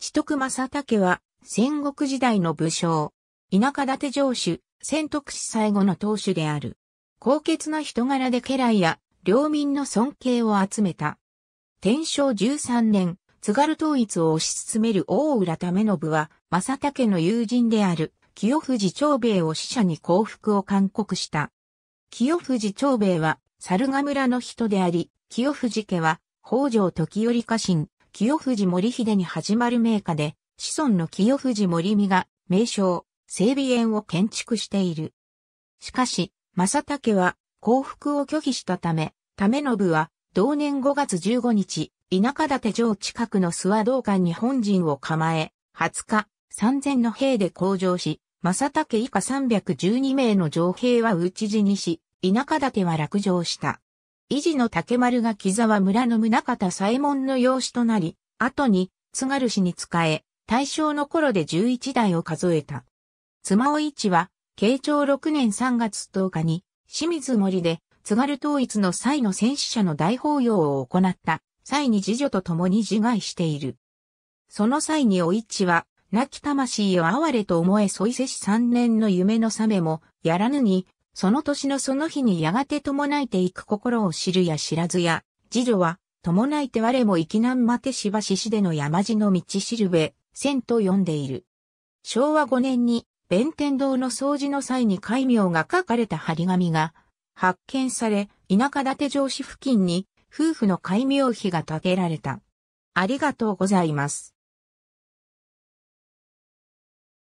四徳正武は戦国時代の武将。田舎立城主、仙徳市最後の当主である。高潔な人柄で家来や領民の尊敬を集めた。天正13年、津軽統一を推し進める大浦為信は、正武の友人である清藤長兵衛を死者に降伏を勧告した。清藤長兵衛は、猿ヶ村の人であり、清藤家は、北条時頼家臣、清藤森秀に始まる名家で、子孫の清藤森美が、名称、整備園を建築している。しかし、正竹は降伏を拒否したため、為信は同年5月15日、田舎立城近くの諏訪道館に本陣を構え、20日、3000の兵で向上し、正竹以下312名の城兵は討ち死にし、田舎立は落城した。維持の竹丸が木沢村の宗方左衛門の養子となり、後に津軽氏に仕え、大正の頃で11代を数えた。妻尾一は、慶長6年3月10日に、清水森で、津軽統一の際の戦死者の大法要を行った際に次女と共に自害している。その際にお市は、亡き魂を哀れと思え添いせし三年の夢の覚めも、やらぬに、その年のその日にやがて伴いていく心を知るや知らずや、次女は、伴いて我も生きなんまてしばししでの山地の道しるべ、千と読んでいる。昭和5年に、弁天堂の掃除の際に戒名が書かれた張り紙が発見され、田舎立城市付近に夫婦の戒名碑が建てられた。ありがとうございます。